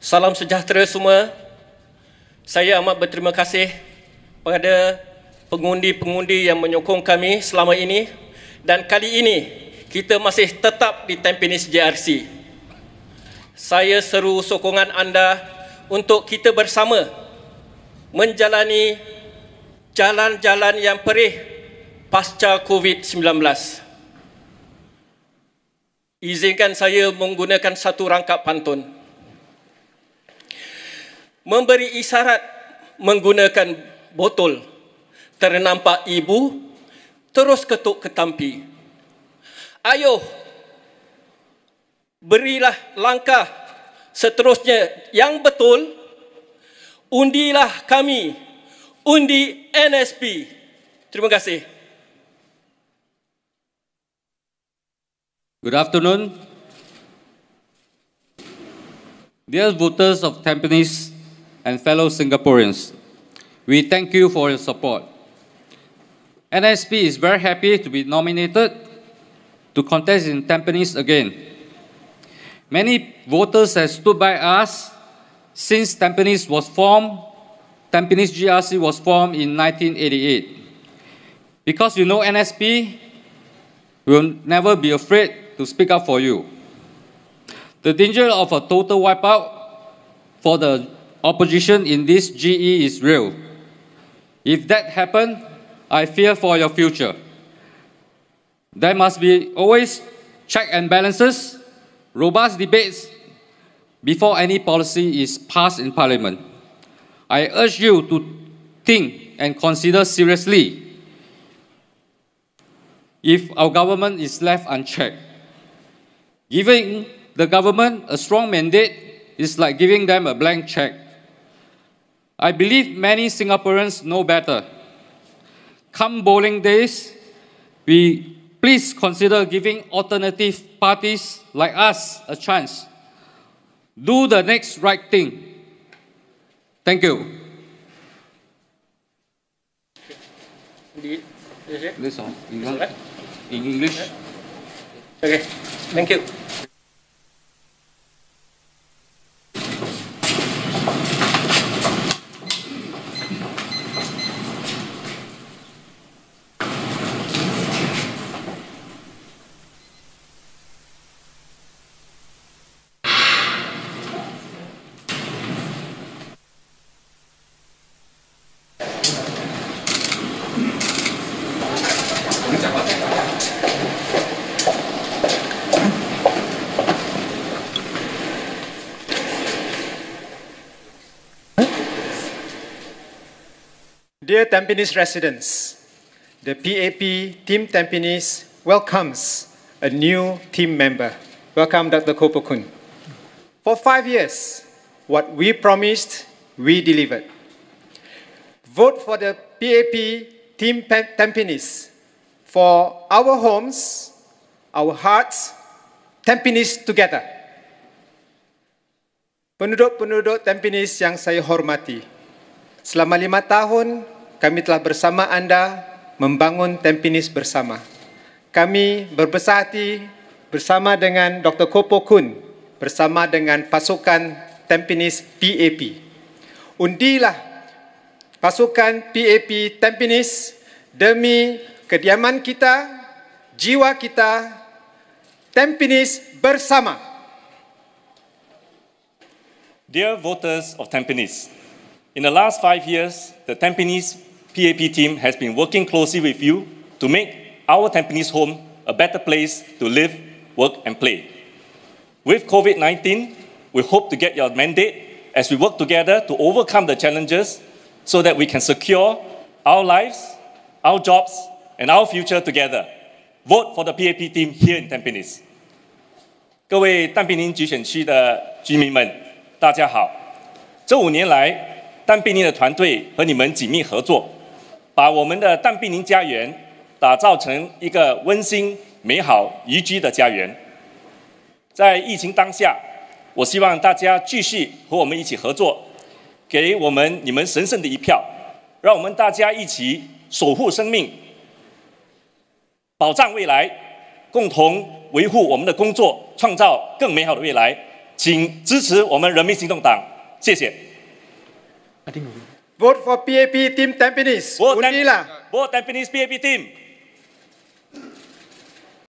Salam sejahtera semua. Saya amat berterima kasih kepada pengundi-pengundi yang menyokong kami selama ini dan kali ini kita masih tetap di Tampines JRC. Saya seru sokongan anda untuk kita bersama menjalani jalan-jalan yang perih pasca COVID-19. Izinkan saya menggunakan satu rangkap pantun memberi isyarat menggunakan botol. Ternampak ibu terus ketuk ketampi. tampi. Ayuh, berilah langkah seterusnya yang betul. Undilah kami, undi NSP. Terima kasih. Good afternoon. Dear voters of Tampines and fellow Singaporeans. We thank you for your support. NSP is very happy to be nominated to contest in Tampines again. Many voters have stood by us since Tampines was formed. Tampines GRC was formed in 1988. Because you know NSP, we will never be afraid to speak up for you. The danger of a total wipeout for the Opposition in this GE is real. If that happens, I fear for your future. There must be always check and balances, robust debates before any policy is passed in Parliament. I urge you to think and consider seriously if our government is left unchecked. Giving the government a strong mandate is like giving them a blank check. I believe many Singaporeans know better. Come bowling days, we please consider giving alternative parties like us a chance. Do the next right thing. Thank you. This one, in English. Okay, thank you. Dear Tampines residents, the PAP Team Tampines welcomes a new team member. Welcome, Dr. Kopokun. For five years, what we promised, we delivered. Vote for the PAP Team Tampines for our homes, our hearts, Tampines together. Penduduk-penduduk Tampines yang saya hormati, Selama lima tahun, kami telah bersama anda membangun Tempinis bersama. Kami berbesar hati bersama dengan Dr. Kopo Kun bersama dengan pasukan Tempinis PAP. Undilah pasukan PAP Tempinis demi kediaman kita, jiwa kita, Tempinis bersama. Dear voters of Tempinis, In the last five years, the Tampines PAP team has been working closely with you to make our Tampines home a better place to live, work, and play. With COVID 19, we hope to get your mandate as we work together to overcome the challenges so that we can secure our lives, our jobs, and our future together. Vote for the PAP team here in Tampines. 各位淡滨林集选区的居民们，大家好。这五年来，但碧宁的团队和你们紧密合作，把我们的但碧宁家园打造成一个温馨、美好宜居的家园。在疫情当下，我希望大家继续和我们一起合作，给我们你们神圣的一票，让我们大家一起守护生命，保障未来，共同维护我们的工作，创造更美好的未来。请支持我们人民行动党，谢谢。Vote for PAP team Tampines. Vote vote Tampines PAP team.